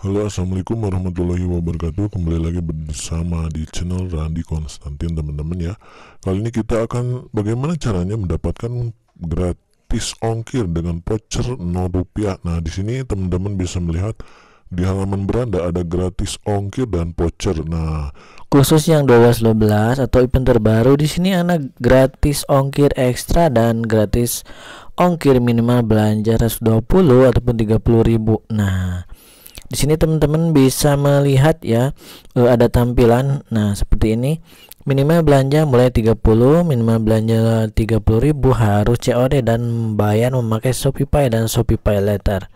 Halo assalamualaikum warahmatullahi wabarakatuh Kembali lagi bersama di channel Randi Konstantin teman-teman ya Kali ini kita akan bagaimana caranya mendapatkan gratis ongkir dengan voucher 0 rupiah Nah di sini teman-teman bisa melihat di halaman beranda ada gratis ongkir dan voucher Nah khusus yang 12 atau event terbaru di sini ada gratis ongkir ekstra dan gratis ongkir minimal belanja 120 ataupun 30 ribu Nah di sini teman-teman bisa melihat ya eh, ada tampilan nah seperti ini minimal belanja mulai 30 minimal belanja 30.000 harus COD dan bayar memakai shopeepay dan shopeepay letter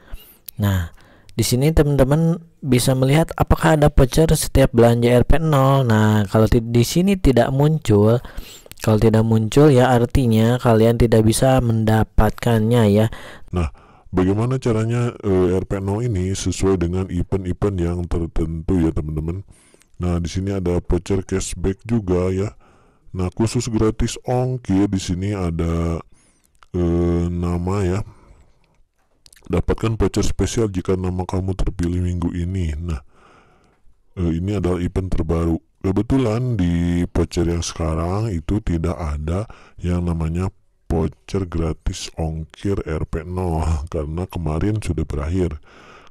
nah di sini teman-teman bisa melihat apakah ada voucher setiap belanja RP0 nah kalau di sini tidak muncul kalau tidak muncul ya artinya kalian tidak bisa mendapatkannya ya nah Bagaimana caranya uh, eh, RPNO ini sesuai dengan event-event yang tertentu ya teman-teman. Nah, di sini ada voucher cashback juga ya. Nah, khusus gratis ongkir ya, di sini ada uh, nama ya. Dapatkan voucher spesial jika nama kamu terpilih minggu ini. Nah, uh, ini adalah event terbaru. Kebetulan di voucher yang sekarang itu tidak ada yang namanya voucher gratis ongkir RP0 karena kemarin sudah berakhir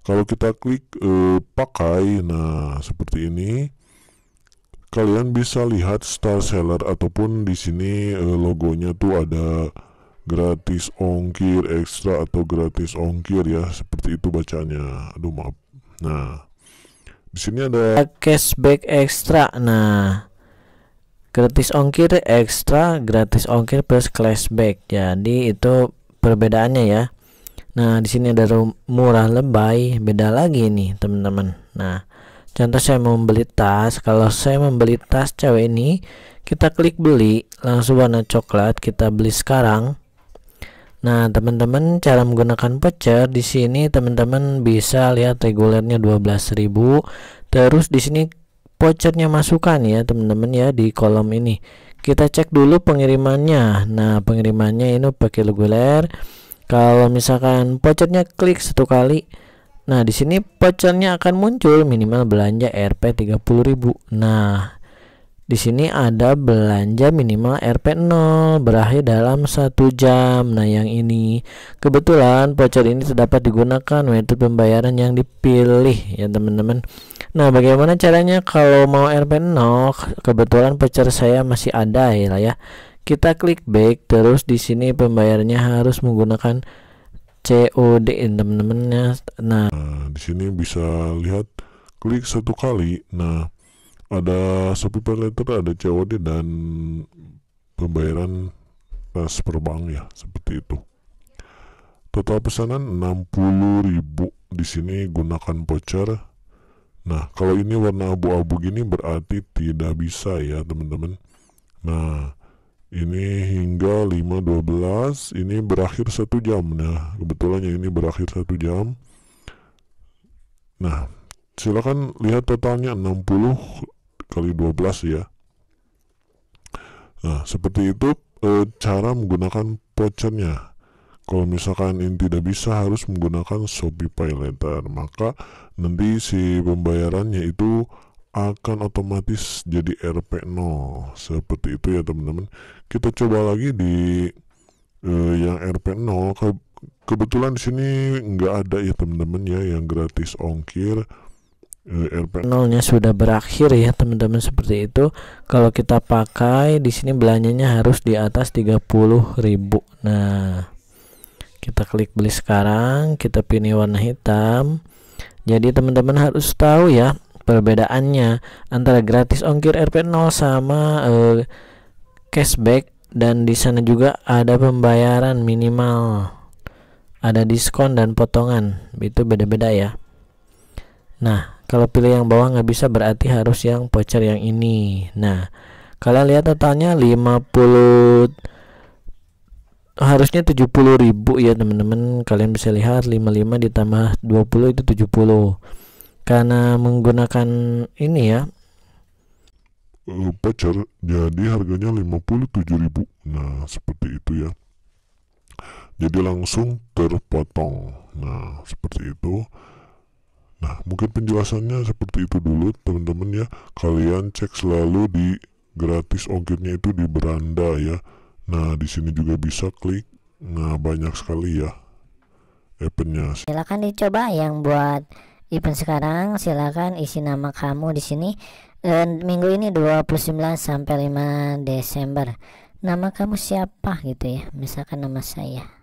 kalau kita klik e, pakai nah seperti ini kalian bisa lihat star seller ataupun di sini e, logonya tuh ada gratis ongkir ekstra atau gratis ongkir ya seperti itu bacanya aduh maaf nah di sini ada cashback ekstra nah gratis ongkir ekstra gratis ongkir plus cashback jadi itu perbedaannya ya nah di sini ada murah lebay beda lagi nih teman-teman nah contoh saya mau membeli tas kalau saya membeli tas cewek ini kita klik beli langsung warna coklat kita beli sekarang Nah, teman-teman cara menggunakan voucher di sini teman-teman bisa lihat regulernya 12.000. Terus di sini vouchernya masukkan ya teman-teman ya di kolom ini kita cek dulu pengirimannya nah pengirimannya ini pakai reguler kalau misalkan vouchernya klik satu kali nah di sini vouchernya akan muncul minimal belanja Rp 30.000 nah di sini ada belanja minimal Rp0 berakhir dalam satu jam. Nah, yang ini kebetulan voucher ini terdapat digunakan metode pembayaran yang dipilih ya teman-teman. Nah, bagaimana caranya kalau mau Rp0? Kebetulan voucher saya masih ada ya ya. Kita klik back terus di sini pembayarannya harus menggunakan COD teman-temannya. Nah, nah, di sini bisa lihat klik satu kali. Nah, ada Shopee Letter, ada COD dan pembayaran transfer bank ya seperti itu. Total pesanan 60.000 di sini gunakan voucher. Nah, kalau ini warna abu-abu gini berarti tidak bisa ya, teman-teman. Nah, ini hingga 5.12 ini berakhir satu jam nah kebetulannya ini berakhir satu jam nah silakan lihat totalnya 60 kali 12 ya nah seperti itu e, cara menggunakan pochernya kalau misalkan ini tidak bisa harus menggunakan Shopee Pay Later maka nanti si pembayarannya itu akan otomatis jadi RP0 seperti itu ya teman-teman kita coba lagi di e, yang RP0 ke, kebetulan di sini nggak ada ya teman-teman ya yang gratis ongkir Iya, iya, nolnya sudah berakhir ya teman-teman seperti itu kalau kita pakai di sini belanjanya harus di atas 30.000 nah kita klik beli sekarang kita pilih warna hitam jadi teman-teman harus tahu ya perbedaannya antara gratis ongkir RP0 sama eh, cashback dan di sana juga ada pembayaran minimal ada diskon dan potongan itu beda-beda ya nah kalau pilih yang bawah nggak bisa berarti harus yang voucher yang ini. Nah, kalian lihat totalnya 50 harusnya 70.000 ya teman-teman kalian bisa lihat 55 ditambah 20 itu 70 karena menggunakan ini ya eh, voucher jadi harganya 57.000 nah seperti itu ya jadi langsung terpotong nah seperti itu Nah, mungkin penjelasannya seperti itu dulu teman-teman ya. Kalian cek selalu di gratis ongkirnya itu di beranda ya. Nah, di sini juga bisa klik. Nah, banyak sekali ya eventnya. Silakan dicoba yang buat event sekarang silakan isi nama kamu di sini dan eh, minggu ini 29 sampai 5 Desember. Nama kamu siapa gitu ya? Misalkan nama saya.